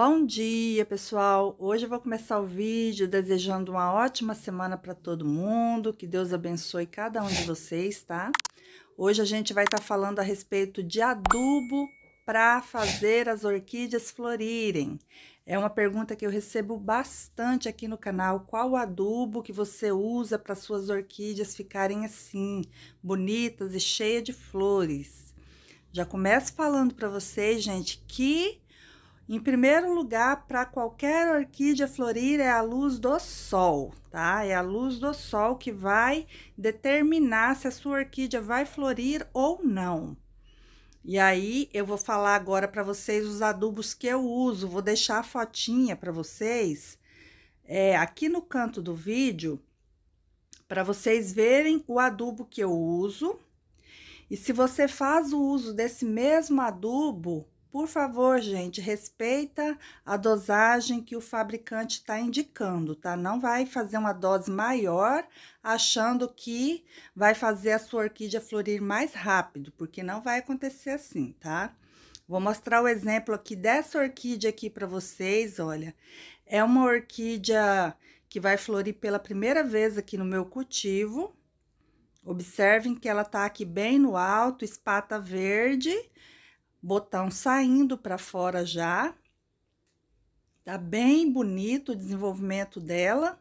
Bom dia, pessoal! Hoje eu vou começar o vídeo desejando uma ótima semana para todo mundo, que Deus abençoe cada um de vocês, tá? Hoje a gente vai estar tá falando a respeito de adubo para fazer as orquídeas florirem. É uma pergunta que eu recebo bastante aqui no canal, qual adubo que você usa para suas orquídeas ficarem assim, bonitas e cheias de flores? Já começo falando para vocês, gente, que em primeiro lugar, para qualquer orquídea florir é a luz do sol, tá? É a luz do sol que vai determinar se a sua orquídea vai florir ou não. E aí eu vou falar agora para vocês os adubos que eu uso, vou deixar a fotinha para vocês é, aqui no canto do vídeo para vocês verem o adubo que eu uso. E se você faz o uso desse mesmo adubo, por favor, gente, respeita a dosagem que o fabricante está indicando, tá? Não vai fazer uma dose maior achando que vai fazer a sua orquídea florir mais rápido, porque não vai acontecer assim, tá? Vou mostrar o exemplo aqui dessa orquídea aqui para vocês, olha. É uma orquídea que vai florir pela primeira vez aqui no meu cultivo. Observem que ela tá aqui bem no alto, espata verde botão saindo para fora já. Tá bem bonito o desenvolvimento dela.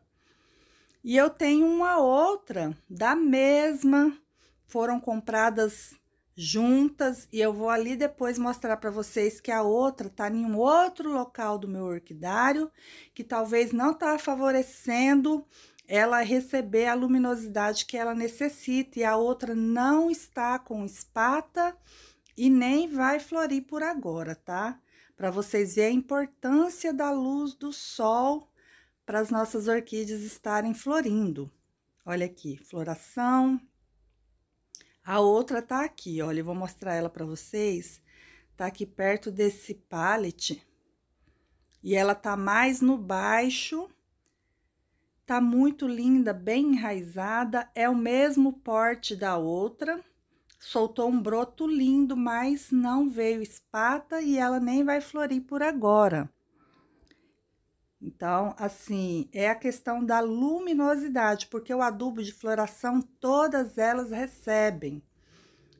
E eu tenho uma outra da mesma, foram compradas juntas e eu vou ali depois mostrar para vocês que a outra tá em um outro local do meu orquidário, que talvez não tá favorecendo ela receber a luminosidade que ela necessita e a outra não está com espata e nem vai florir por agora, tá? Para vocês verem a importância da luz do sol para as nossas orquídeas estarem florindo. Olha aqui, floração. A outra tá aqui, olha, eu vou mostrar ela para vocês. Tá aqui perto desse pallet. E ela tá mais no baixo. Tá muito linda, bem enraizada, é o mesmo porte da outra soltou um broto lindo, mas não veio espata e ela nem vai florir por agora. Então, assim, é a questão da luminosidade, porque o adubo de floração, todas elas recebem.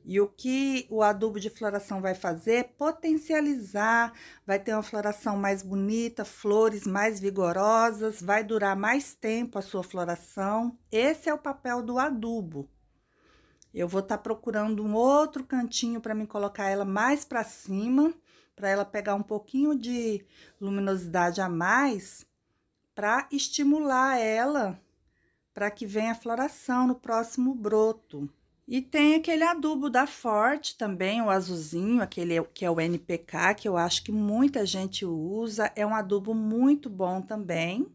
E o que o adubo de floração vai fazer é potencializar, vai ter uma floração mais bonita, flores mais vigorosas, vai durar mais tempo a sua floração. Esse é o papel do adubo. Eu vou estar tá procurando um outro cantinho para me colocar ela mais para cima, para ela pegar um pouquinho de luminosidade a mais, para estimular ela para que venha a floração no próximo broto. E tem aquele adubo da Forte também, o azulzinho, aquele é que é o NPK, que eu acho que muita gente usa. É um adubo muito bom também.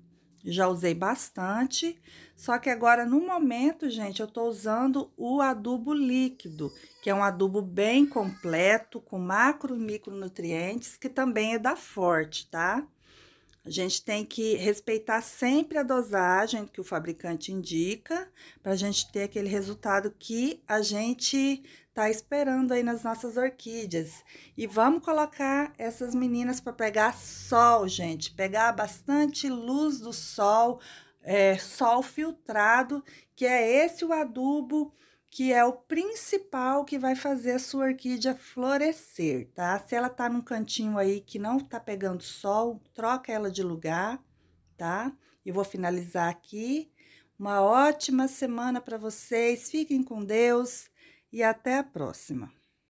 Já usei bastante, só que agora no momento, gente, eu tô usando o adubo líquido, que é um adubo bem completo, com macro e micronutrientes, que também é da Forte, tá? A gente tem que respeitar sempre a dosagem que o fabricante indica, para a gente ter aquele resultado que a gente está esperando aí nas nossas orquídeas. E vamos colocar essas meninas para pegar sol, gente, pegar bastante luz do sol, é, sol filtrado, que é esse o adubo que é o principal que vai fazer a sua orquídea florescer, tá? Se ela tá num cantinho aí que não tá pegando sol, troca ela de lugar, tá? Eu vou finalizar aqui. Uma ótima semana para vocês, fiquem com Deus e até a próxima.